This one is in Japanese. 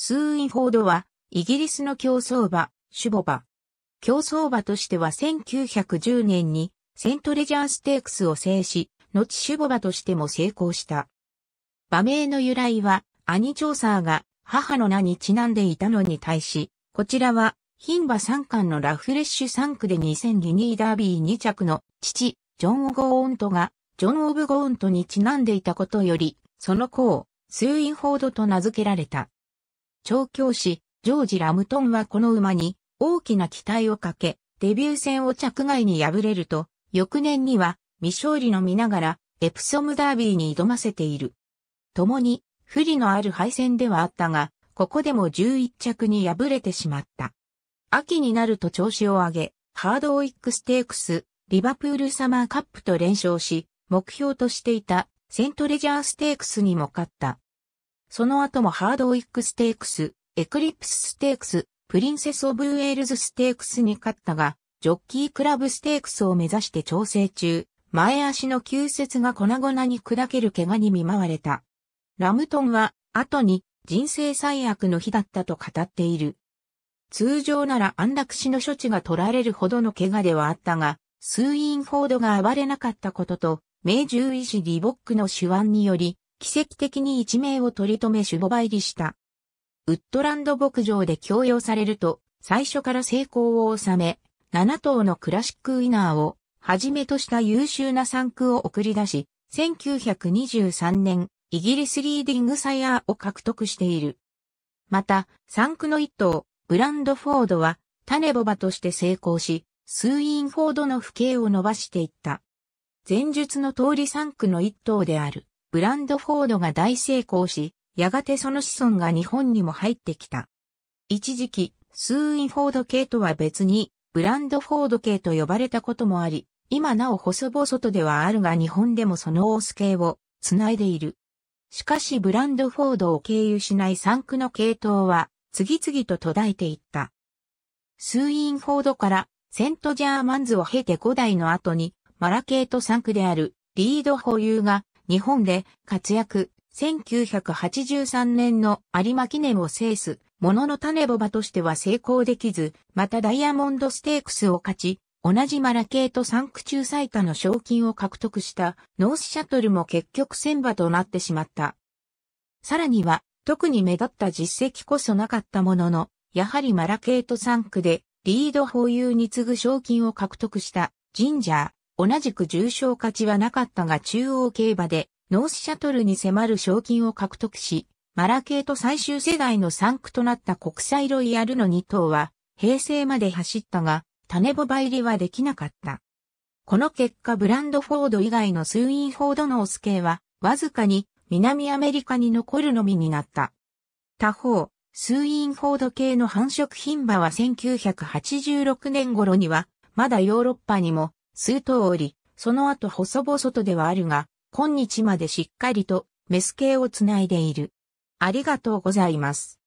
スーインフォードは、イギリスの競走馬、シュボバ。競走馬としては1910年に、セントレジャーステークスを制し、後シュボバとしても成功した。馬名の由来は、兄チョーサーが母の名にちなんでいたのに対し、こちらは、牝馬三冠のラフレッシュ3区で2000ギニーダービー2着の父、ジョン・オゴーントが、ジョン・オブ・ゴーントにちなんでいたことより、その子を、スーインフォードと名付けられた。調教師、ジョージ・ラムトンはこの馬に大きな期待をかけ、デビュー戦を着外に敗れると、翌年には未勝利の見ながらエプソムダービーに挑ませている。共に不利のある敗戦ではあったが、ここでも11着に敗れてしまった。秋になると調子を上げ、ハードウィックステークス、リバプールサマーカップと連勝し、目標としていたセントレジャーステークスにも勝った。その後もハードウィックステークス、エクリプスステークス、プリンセス・オブ・ウェールズステークスに勝ったが、ジョッキークラブステークスを目指して調整中、前足の急接が粉々に砕ける怪我に見舞われた。ラムトンは、後に人生最悪の日だったと語っている。通常なら安楽死の処置が取られるほどの怪我ではあったが、スーインフォードが暴れなかったことと、名獣医師リボックの手腕により、奇跡的に一命を取り留め守護入りした。ウッドランド牧場で供用されると、最初から成功を収め、7頭のクラシックウィナーを、はじめとした優秀な産区を送り出し、1923年、イギリスリーディングサイヤーを獲得している。また、産区の一頭、ブランドフォードは、種ボバとして成功し、スーインフォードの不敬を伸ばしていった。前述の通り産区の一頭である。ブランドフォードが大成功し、やがてその子孫が日本にも入ってきた。一時期、スーインフォード系とは別に、ブランドフォード系と呼ばれたこともあり、今なお細々とではあるが日本でもそのオース系を繋いでいる。しかしブランドフォードを経由しない産区の系統は次々と途絶えていった。スーインフォードからセントジャーマンズを経て5代の後にマラ系と産区であるリード保有が日本で活躍、1983年の有馬記念を制す、ものの種ボバとしては成功できず、またダイヤモンドステークスを勝ち、同じマラケート3区中最多の賞金を獲得したノースシャトルも結局戦馬となってしまった。さらには、特に目立った実績こそなかったものの、やはりマラケート3区でリード保有に次ぐ賞金を獲得したジンジャー、同じく重賞勝ちはなかったが中央競馬でノースシャトルに迫る賞金を獲得し、マラケート最終世代の3区となった国際ロイヤルの2頭は、平成まで走ったが、種ボバ入りはできなかった。この結果ブランドフォード以外のスーインフォードのオス系は、わずかに南アメリカに残るのみになった。他方、スーインフォード系の繁殖品馬は1986年頃には、まだヨーロッパにも数通り、その後細々とではあるが、今日までしっかりとメス系をつないでいる。ありがとうございます。